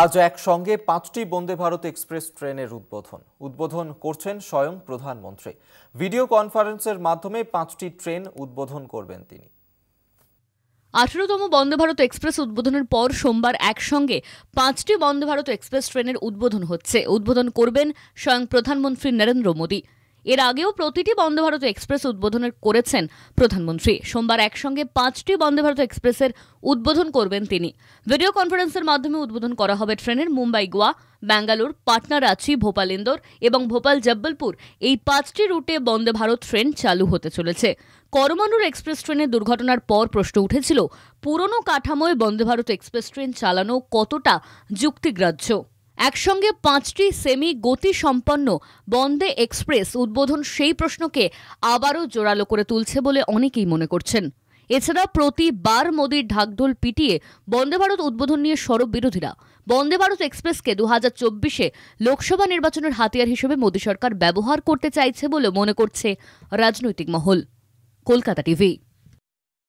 আজ একসঙ্গে পাঁচটি বন্দে ভারত এক্সপ্রেস ট্রেনের উদ্বোধন উদ্বোধন করছেন স্বয়ং প্রধানমন্ত্রী ভিডিও কনফারেন্সের মাধ্যমে পাঁচটি ট্রেন উদ্বোধন করবেন তিনি আঠেরোতম বন্দে ভারত এক্সপ্রেস উদ্বোধনের পর সোমবার একসঙ্গে পাঁচটি বন্দে ভারত এক্সপ্রেস ট্রেনের উদ্বোধন হচ্ছে উদ্বোধন করবেন স্বয়ং প্রধানমন্ত্রী নরেন্দ্র মোদী এর আগেও প্রতিটি বন্দে ভারত এক্সপ্রেস উদ্বোধন করেছেন প্রধানমন্ত্রী সোমবার একসঙ্গে পাঁচটি বন্দে ভারত এক্সপ্রেসের উদ্বোধন করবেন তিনি ভিডিও কনফারেন্সের মাধ্যমে উদ্বোধন করা হবে ট্রেনের মুম্বাই গোয়া ব্যাঙ্গালোর পাটনা রাঁচি ভোপাল ইন্দোর এবং ভোপাল জব্বলপুর এই পাঁচটি রুটে বন্দে ভারত ট্রেন চালু হতে চলেছে করমানুর এক্সপ্রেস ট্রেনে দুর্ঘটনার পর প্রশ্ন উঠেছিল পুরনো কাঠামোয় বন্দে ভারত এক্সপ্রেস ট্রেন চালানো কতটা যুক্তিগ্রাহ্য একসঙ্গে পাঁচটি সেমি গতি সম্পন্ন বন্দে এক্সপ্রেস উদ্বোধন সেই প্রশ্নকে আবারও জোরালো করে তুলছে বলে অনেকেই মনে করছেন এছাড়া প্রতিবার মোদীর ঢাকঢোল পিটিয়ে বন্দে ভারত উদ্বোধন নিয়ে সরব বিরোধীরা বন্দে ভারত এক্সপ্রেসকে দু হাজার চব্বিশে লোকসভা নির্বাচনের হাতিয়ার হিসেবে মোদী সরকার ব্যবহার করতে চাইছে বলে মনে করছে রাজনৈতিক মহল কলকাতা টিভি